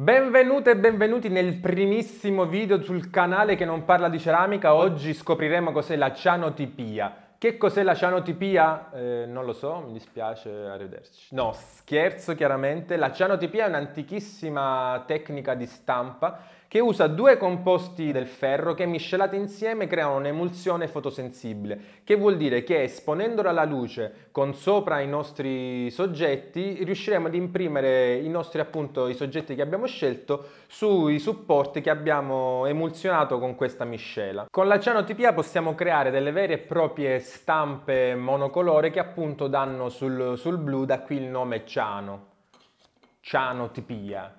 Benvenute e benvenuti nel primissimo video sul canale che non parla di ceramica. Oggi scopriremo cos'è la cianotipia. Che cos'è la cianotipia? Eh, non lo so, mi dispiace, arrivederci. No, scherzo chiaramente. La cianotipia è un'antichissima tecnica di stampa che usa due composti del ferro che miscelati insieme creano un'emulsione fotosensibile, che vuol dire che esponendola alla luce con sopra i nostri soggetti riusciremo ad imprimere i nostri appunto i soggetti che abbiamo scelto sui supporti che abbiamo emulsionato con questa miscela. Con la cianotipia possiamo creare delle vere e proprie stampe monocolore che appunto danno sul, sul blu, da qui il nome Ciano, Ciano Tipia.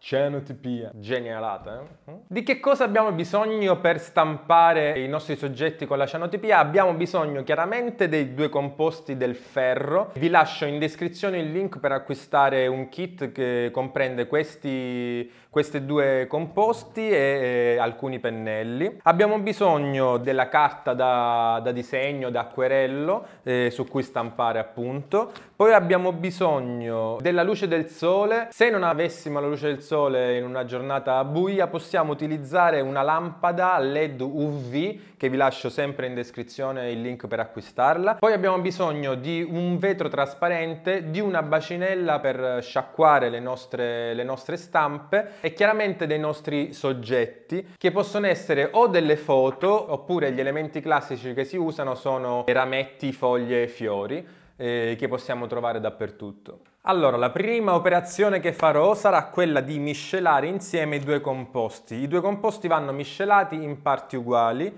Cenotipia generata. Eh? Mm? Di che cosa abbiamo bisogno per stampare i nostri soggetti con la cianotipia? Abbiamo bisogno chiaramente dei due composti del ferro. Vi lascio in descrizione il link per acquistare un kit che comprende questi, questi due composti e, e, alcuni pennelli. Abbiamo bisogno della carta da, da disegno, da acquerello, eh, su cui stampare appunto. Poi abbiamo bisogno della luce del sole. Se non avessimo pochissima la luce del sole in una giornata buia, possiamo utilizzare una lampada LED UV, che vi lascio sempre in descrizione il link per acquistarla. Poi abbiamo bisogno di un vetro trasparente, di una bacinella per sciacquare le nostre, le nostre stampe e chiaramente dei nostri soggetti, che possono essere o delle foto, oppure gli elementi classici che si usano sono rametti, foglie e fiori, eh, che possiamo trovare dappertutto. Allora, la prima operazione che farò sarà quella di miscelare insieme i due composti. I due composti vanno miscelati in parti uguali.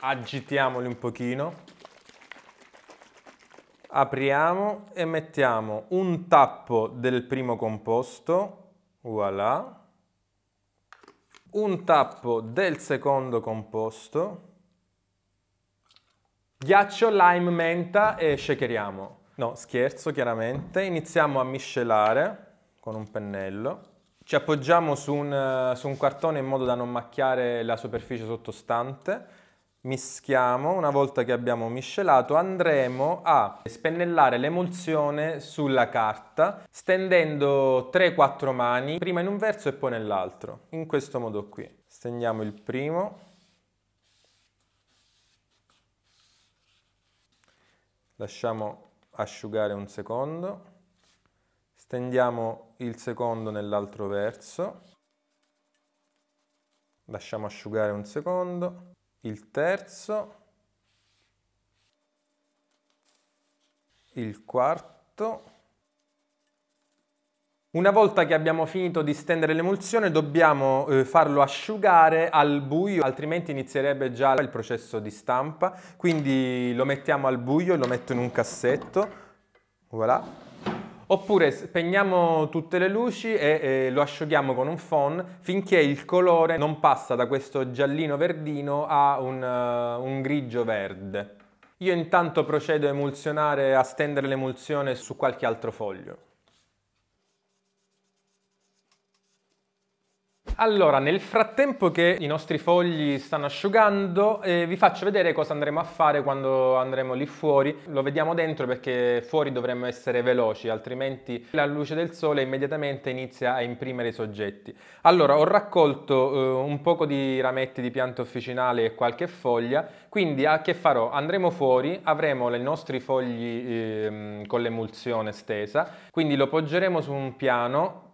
Agitiamoli un pochino. Apriamo e mettiamo un tappo del primo composto, voilà, un tappo del secondo composto, ghiaccio, lime, menta e shakeriamo. No, scherzo chiaramente. Iniziamo a miscelare con un pennello. Ci appoggiamo su un, eh, su un cartone in modo da non macchiare la superficie sottostante mischiamo, una volta che abbiamo miscelato andremo a spennellare l'emulsione sulla carta stendendo 3-4 mani, prima in un verso e poi nell'altro, in questo modo qui. Stendiamo il primo, lasciamo asciugare un secondo, stendiamo il secondo nell'altro verso, lasciamo asciugare un secondo, il terzo, il quarto, una volta che abbiamo finito di stendere l'emulsione dobbiamo eh, farlo asciugare al buio, altrimenti inizierebbe già il processo di stampa, quindi lo mettiamo al buio, e lo metto in un cassetto, voilà. Oppure spegniamo tutte le luci e eh, lo asciughiamo con un phon finché il colore non passa da questo giallino verdino a un, uh, un grigio verde. Io intanto procedo a emulsionare, a stendere l'emulsione su qualche altro foglio. Allora, nel frattempo che i nostri fogli stanno asciugando, eh, vi faccio vedere cosa andremo a fare quando andremo lì fuori. Lo vediamo dentro perché fuori dovremmo essere veloci, altrimenti la luce del sole immediatamente inizia a imprimere i soggetti. Allora, ho raccolto eh, un poco di rametti di pianta officinale e qualche foglia, quindi a che farò? Andremo fuori, avremo i nostri fogli eh, con l'emulsione stesa, quindi lo poggeremo su un piano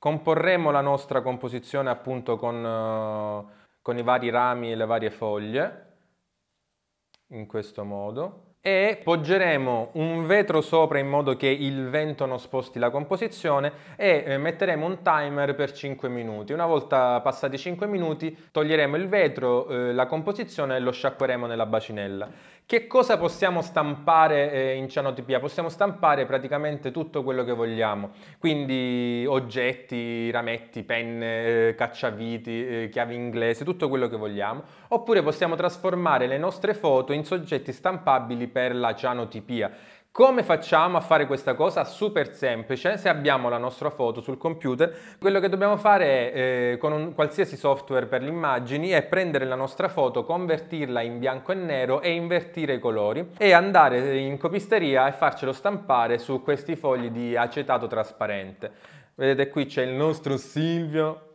Comporremo la nostra composizione appunto con, eh, con i vari rami e le varie foglie, in questo modo e poggeremo un vetro sopra in modo che il vento non sposti la composizione e eh, metteremo un timer per 5 minuti. Una volta passati 5 minuti toglieremo il vetro, eh, la composizione e lo sciacqueremo nella bacinella. Che cosa possiamo stampare eh, in Cianotipia? Possiamo stampare praticamente tutto quello che vogliamo, quindi oggetti, rametti, penne, eh, cacciaviti, eh, chiavi inglese, tutto quello che vogliamo, oppure possiamo trasformare le nostre foto in soggetti stampabili per la Cianotipia come facciamo a fare questa cosa? Super semplice, se abbiamo la nostra foto sul computer, quello che dobbiamo fare è, eh, con un, qualsiasi software per le immagini è prendere la nostra foto, convertirla in bianco e nero e invertire i colori e andare in copisteria e farcelo stampare su questi fogli di acetato trasparente. Vedete qui c'è il nostro Silvio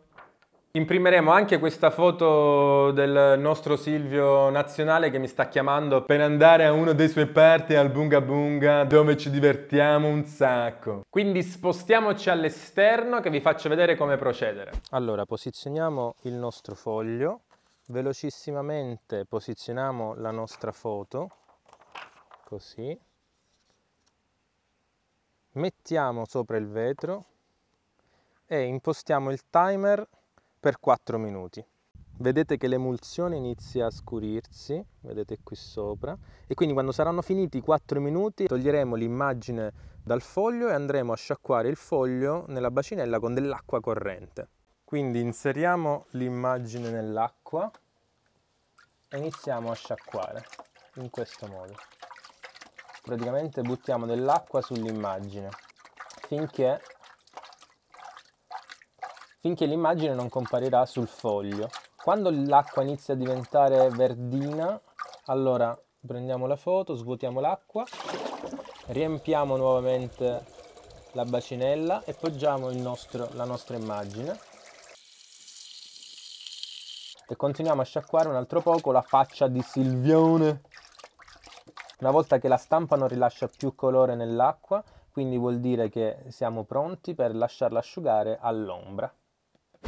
Imprimeremo anche questa foto del nostro Silvio nazionale che mi sta chiamando per andare a uno dei suoi party al Bunga Bunga dove ci divertiamo un sacco. Quindi spostiamoci all'esterno che vi faccio vedere come procedere. Allora posizioniamo il nostro foglio, velocissimamente posizioniamo la nostra foto, così. Mettiamo sopra il vetro e impostiamo il timer per 4 minuti. Vedete che l'emulsione inizia a scurirsi, vedete qui sopra, e quindi quando saranno finiti i 4 minuti toglieremo l'immagine dal foglio e andremo a sciacquare il foglio nella bacinella con dell'acqua corrente. Quindi inseriamo l'immagine nell'acqua e iniziamo a sciacquare in questo modo. Praticamente buttiamo dell'acqua sull'immagine finché finché l'immagine non comparirà sul foglio. Quando l'acqua inizia a diventare verdina, allora prendiamo la foto, svuotiamo l'acqua, riempiamo nuovamente la bacinella e poggiamo nostro, la nostra immagine e continuiamo a sciacquare un altro poco la faccia di Silvione. Una volta che la stampa non rilascia più colore nell'acqua, quindi vuol dire che siamo pronti per lasciarla asciugare all'ombra.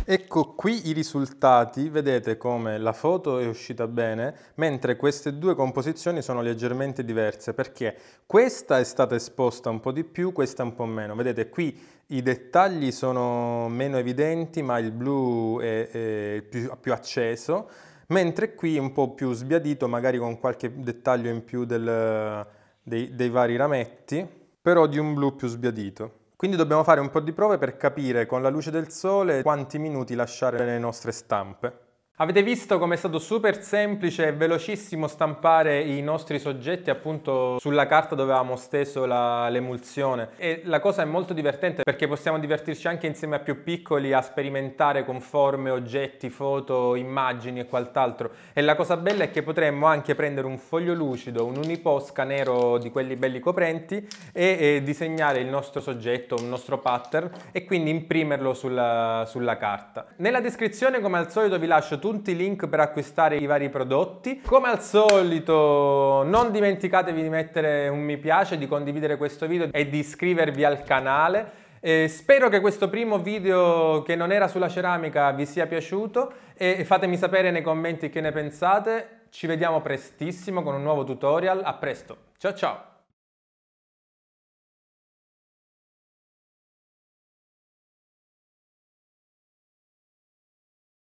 Ecco qui i risultati, vedete come la foto è uscita bene, mentre queste due composizioni sono leggermente diverse perché questa è stata esposta un po' di più, questa un po' meno. Vedete qui i dettagli sono meno evidenti ma il blu è, è più, più acceso, mentre qui un po' più sbiadito, magari con qualche dettaglio in più del, dei, dei vari rametti, però di un blu più sbiadito. Quindi dobbiamo fare un po' di prove per capire con la luce del sole quanti minuti lasciare le nostre stampe. Avete visto come è stato super semplice e velocissimo stampare i nostri soggetti appunto sulla carta dove avevamo steso l'emulsione e la cosa è molto divertente perché possiamo divertirci anche insieme a più piccoli a sperimentare con forme, oggetti, foto, immagini e quant'altro e la cosa bella è che potremmo anche prendere un foglio lucido, un uniposca nero di quelli belli coprenti e, e disegnare il nostro soggetto, un nostro pattern e quindi imprimerlo sulla, sulla carta. Nella descrizione come al solito vi lascio tutti i link per acquistare i vari prodotti. Come al solito non dimenticatevi di mettere un mi piace, di condividere questo video e di iscrivervi al canale. Eh, spero che questo primo video che non era sulla ceramica vi sia piaciuto e fatemi sapere nei commenti che ne pensate. Ci vediamo prestissimo con un nuovo tutorial. A presto. Ciao ciao!